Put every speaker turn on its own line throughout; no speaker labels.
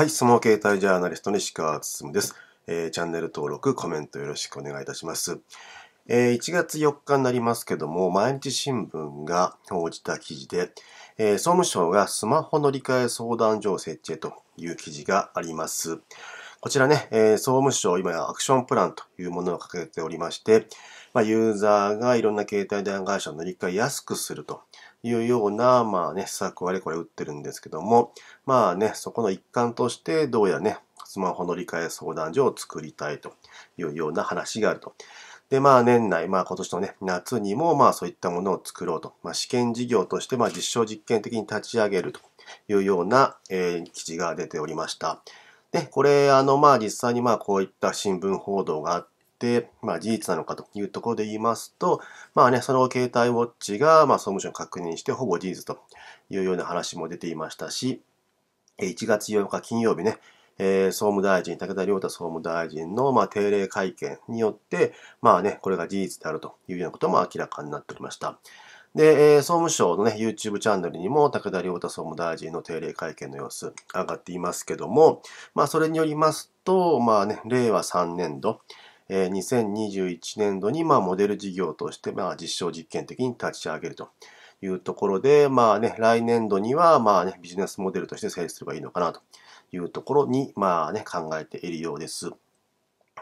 はい、相撲携帯ジャーナリストの石川進です、えー、チャンネル登録、コメントよろしくお願いいたします。えー、1月4日になりますけども、毎日新聞が報じた記事で、えー、総務省がスマホ乗り換え相談所を設置へという記事があります。こちらね、え総務省、今やアクションプランというものを掲げておりまして、まあ、ユーザーがいろんな携帯電話会社を乗り換えやすくするというような、まあね、施策をあれこれ打ってるんですけども、まあね、そこの一環として、どうやらね、スマホ乗り換え相談所を作りたいというような話があると。で、まあ年内、まあ今年のね、夏にもまあそういったものを作ろうと。まあ試験事業としてまあ実証実験的に立ち上げるというような、えー、記事が出ておりました。で、これ、あのまあ実際にまあこういった新聞報道があっまあ、事実なのかというところで言いますと、まあね、その携帯ウォッチが、まあ、総務省に確認してほぼ事実というような話も出ていましたし、1月8日金曜日ね、えー、総務大臣、武田良太総務大臣の、まあ、定例会見によって、まあね、これが事実であるというようなことも明らかになっておりました。で、えー、総務省のね、YouTube チャンネルにも、武田良太総務大臣の定例会見の様子、上がっていますけども、まあ、それによりますと、まあね、令和3年度、えー、2021年度に、まあ、モデル事業として、まあ、実証実験的に立ち上げるというところで、まあね、来年度には、まあね、ビジネスモデルとして成立すればいいのかなというところに、まあね、考えているようです。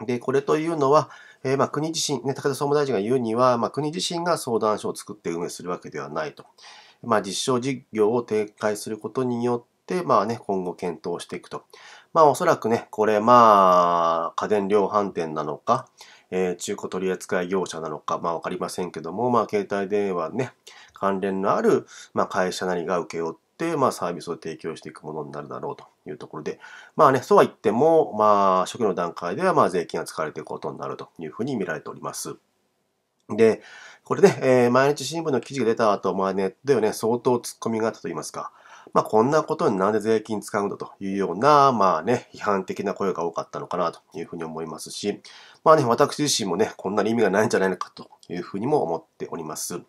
で、これというのは、えー、まあ国自身、ね、高田総務大臣が言うには、まあ、国自身が相談所を作って運営するわけではないと。まあ、実証事業を展開することによって、まあね、今後検討していくとまあおそらくね、これまあ家電量販店なのか、えー、中古取扱業者なのか、まあわかりませんけども、まあ携帯電話ね、関連のある、まあ、会社なりが請け負って、まあサービスを提供していくものになるだろうというところで、まあね、そうは言っても、まあ初期の段階ではまあ税金が使われていくことになるというふうに見られております。で、これね、えー、毎日新聞の記事が出た後、まあネットではね、相当突っ込みがあったと言いますか、まあ、こんなことになんで税金使うんだというような、まあね、批判的な声が多かったのかなというふうに思いますし、まあね、私自身もね、こんなに意味がないんじゃないのかというふうにも思っております。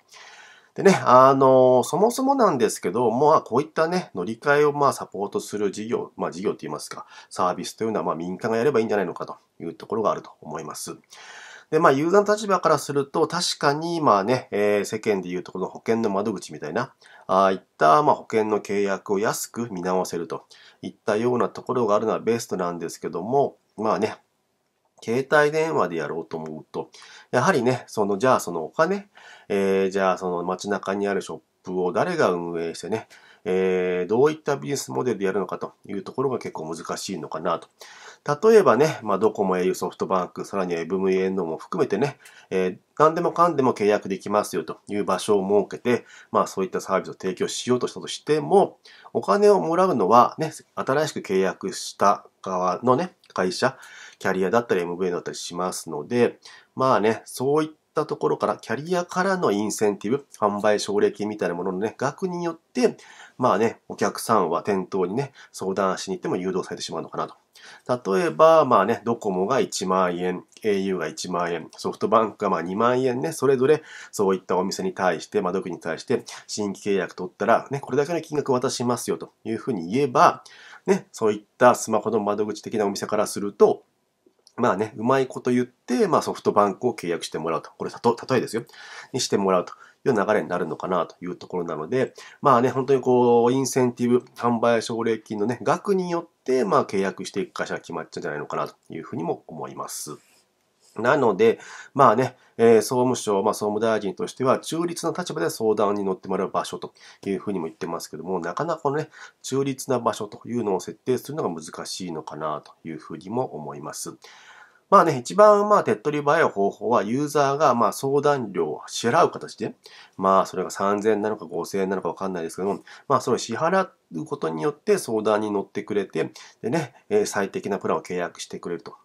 でね、あの、そもそもなんですけど、まあ、こういったね、乗り換えをまあ、サポートする事業、まあ、事業と言いますか、サービスというのはまあ、民間がやればいいんじゃないのかというところがあると思います。で、まあ、ユーザーの立場からすると、確かに、まあね、えー、世間でいうとこの保険の窓口みたいな、ああいった、まあ、保険の契約を安く見直せるといったようなところがあるのはベストなんですけども、まあね、携帯電話でやろうと思うと、やはりね、その、じゃあそのお金、えー、じゃあその街中にあるショップを誰が運営してね、えー、どういったビジネスモデルでやるのかというところが結構難しいのかなと。例えばね、まあ、ドコモ、au、ソフトバンク、さらには MVN も含めてね、えー、何でもかんでも契約できますよという場所を設けて、まあそういったサービスを提供しようとしたとしても、お金をもらうのはね、新しく契約した側のね、会社、キャリアだったり MVN だったりしますので、まあね、そういっったところから、キャリアからのインセンティブ、販売奨励金みたいなもののね、額によって、まあね、お客さんは店頭にね、相談しに行っても誘導されてしまうのかなと。例えば、まあね、ドコモが1万円、au が1万円、ソフトバンクがまあ2万円ね、それぞれそういったお店に対して、窓口に対して、新規契約取ったら、ね、これだけの金額渡しますよというふうに言えば、ね、そういったスマホの窓口的なお店からすると、まあね、うまいこと言って、まあソフトバンクを契約してもらうと。これ、たと、例えですよ。にしてもらうという流れになるのかなというところなので、まあね、本当にこう、インセンティブ、販売奨励金のね、額によって、まあ契約していく会社が決まっちゃうんじゃないのかなというふうにも思います。なので、まあね、えー、総務省、まあ、総務大臣としては、中立な立場で相談に乗ってもらう場所というふうにも言ってますけども、なかなかこのね、中立な場所というのを設定するのが難しいのかなというふうにも思います。まあね、一番まあ手っ取り早い方法はユーザーがまあ相談料を支払う形で、まあそれが3000なのか5000円なのかわかんないですけども、まあそれを支払うことによって相談に乗ってくれて、でね、最適なプランを契約してくれると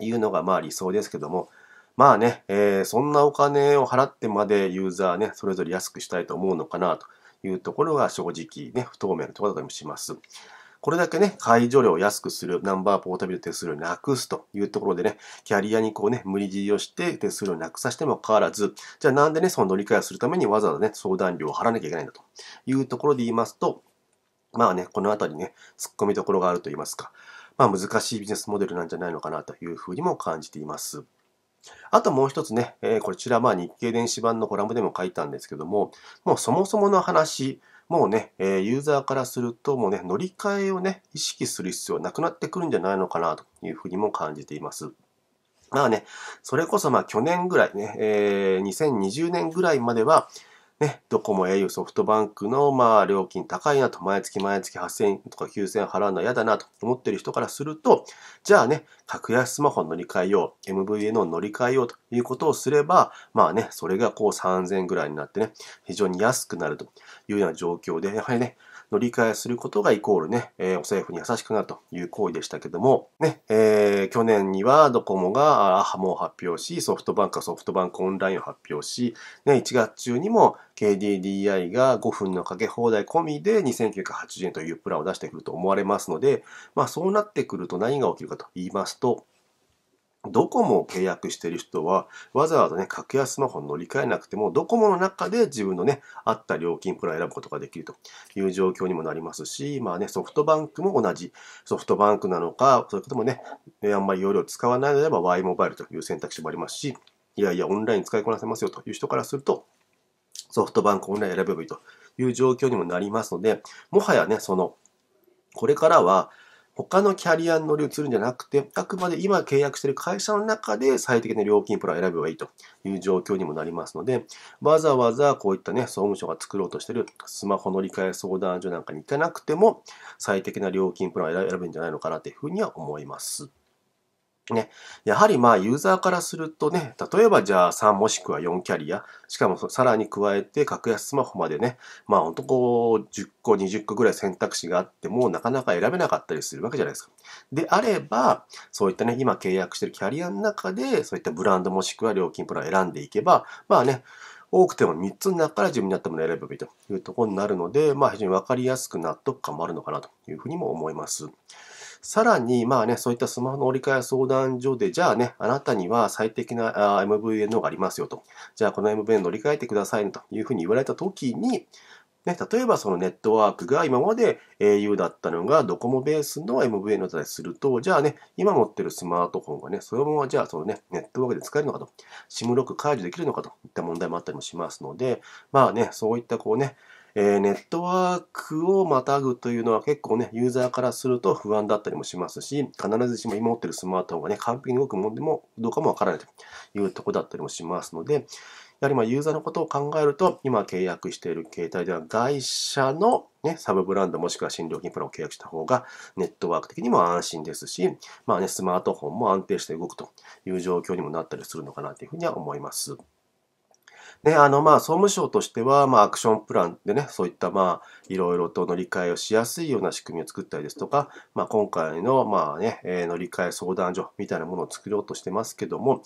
いうのがまあ理想ですけども、まあね、えー、そんなお金を払ってまでユーザーね、それぞれ安くしたいと思うのかなというところが正直ね、不透明なところだったりもします。これだけね、解除量を安くする、ナンバーポータビル手数料をなくすというところでね、キャリアにこうね、無理強いをして手数料をなくさせても変わらず、じゃあなんでね、その乗り換えをするためにわざわざね、相談料を払わなきゃいけないんだというところで言いますと、まあね、このあたりね、突っ込みどころがあると言いますか、まあ難しいビジネスモデルなんじゃないのかなというふうにも感じています。あともう一つね、えー、こちらまあ日経電子版のコラムでも書いたんですけども、もうそもそもの話、もうね、えユーザーからすると、もうね、乗り換えをね、意識する必要はなくなってくるんじゃないのかなというふうにも感じています。まあね、それこそまあ去年ぐらいね、えー、2020年ぐらいまでは、ね、ドコモ、au、ソフトバンクの、まあ、料金高いなと、毎月毎月8000とか9000払うのは嫌だなと思ってる人からすると、じゃあね、格安スマホ乗り換えよう、MVN を乗り換えようということをすれば、まあね、それがこう3000ぐらいになってね、非常に安くなるというような状況で、やはりね、乗り換えすることがイコールね、えー、お政府に優しくなるという行為でしたけども、ね、えー、去年にはドコモがアハモを発表し、ソフトバンクはソフトバンクオンラインを発表し、ね、1月中にも KDDI が5分のかけ放題込みで2980円というプランを出してくると思われますので、まあそうなってくると何が起きるかと言いますと、ドコモを契約してる人は、わざわざね、格安スマホに乗り換えなくても、ドコモの中で自分のね、あった料金プランを選ぶことができるという状況にもなりますし、まあね、ソフトバンクも同じ。ソフトバンクなのか、そうういこともね、あんまり容量使わないのであれば Y モバイルという選択肢もありますし、いやいや、オンライン使いこなせますよという人からすると、ソフトバンクオンライン選べばいいという状況にもなりますので、もはやね、その、これからは、他のキャリアに乗り移るんじゃなくて、あくまで今契約している会社の中で最適な料金プランを選べばいいという状況にもなりますので、わざわざこういったね、総務省が作ろうとしているスマホ乗り換え相談所なんかに行かなくても、最適な料金プランを選べるんじゃないのかなというふうには思います。ね、やはりまあユーザーからするとね、例えばじゃあ3もしくは4キャリア、しかもさらに加えて格安スマホまでね、まあほんとこう10個20個ぐらい選択肢があってもなかなか選べなかったりするわけじゃないですか。であれば、そういったね、今契約してるキャリアの中でそういったブランドもしくは料金プランを選んでいけば、まあね、多くても3つの中から自分に合ったものを選べばいいというところになるので、まあ非常にわかりやすく納得感もあるのかなというふうにも思います。さらに、まあね、そういったスマホの折り替え相談所で、じゃあね、あなたには最適な m v n がありますよと。じゃあこの MVN 乗り換えてくださいねというふうに言われたときに、ね、例えばそのネットワークが今まで au だったのがドコモベースの MVN だったりすると、じゃあね、今持ってるスマートフォンがね、そのままじゃあそのね、ネットワークで使えるのかと、SIM ロック解除できるのかといった問題もあったりもしますので、まあね、そういったこうね、えー、ネットワークをまたぐというのは結構ね、ユーザーからすると不安だったりもしますし、必ずしも今持ってるスマートフォンがね、完璧に動くもんでもどうかもわからないというとこだったりもしますので、やはりまユーザーのことを考えると、今契約している携帯では会社の、ね、サブブランドもしくは新料金プランを契約した方がネットワーク的にも安心ですし、まあね、スマートフォンも安定して動くという状況にもなったりするのかなというふうには思います。ね、あの、まあ、総務省としては、まアクションプランでね、そういった、まあ、いろいろと乗り換えをしやすいような仕組みを作ったりですとか、まあ、今回の、まあね、え乗り換え相談所みたいなものを作ろうとしてますけども、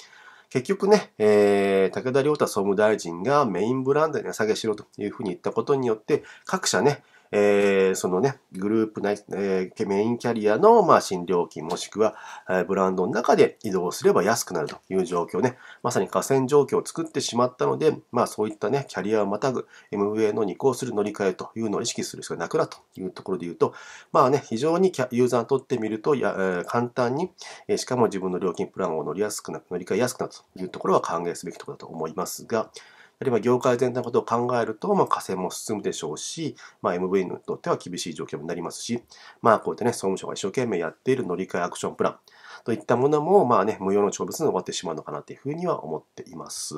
結局ね、え武田良太総務大臣がメインブランドに値下げしろというふうに言ったことによって、各社ね、えー、そのね、グループ内、えー、メインキャリアの、まあ、新料金もしくは、えー、ブランドの中で移動すれば安くなるという状況ね、まさに河川状況を作ってしまったので、まあ、そういったね、キャリアをまたぐ m v a のに移行する乗り換えというのを意識する要がなくなというところで言うと、まあね、非常にユーザーにとってみると、やえー、簡単に、えー、しかも自分の料金プランを乗りやすくな、乗り換えやすくなるというところは歓迎すべきところだと思いますが、あるいは業界全体のことを考えると、まあ、河川も進むでしょうし、まあ、MV にとっては厳しい状況になりますし、まあ、こういったね、総務省が一生懸命やっている乗り換えアクションプランといったものも、まあね、無用の長物に終わってしまうのかなというふうには思っています。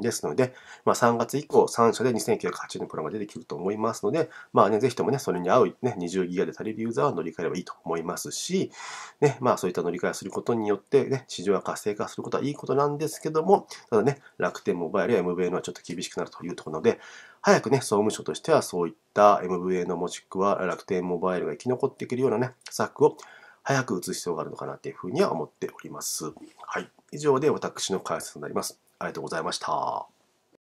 ですので、まあ、3月以降、3社で2980円プランが出てくると思いますので、まあね、ぜひともね、それに合う、ね、20ギガで足りるユーザーは乗り換えればいいと思いますし、ね、まあそういった乗り換えをすることによって、ね、市場が活性化することはいいことなんですけども、ただね、楽天モバイルや MVN はちょっと厳しくなるというところなので、早くね、総務省としてはそういった MVA の持ちは楽天モバイルが生き残ってくるようなね、策を早く打つ必要があるのかなというふうには思っております。はい。以上で私の解説になります。ありがとうございました。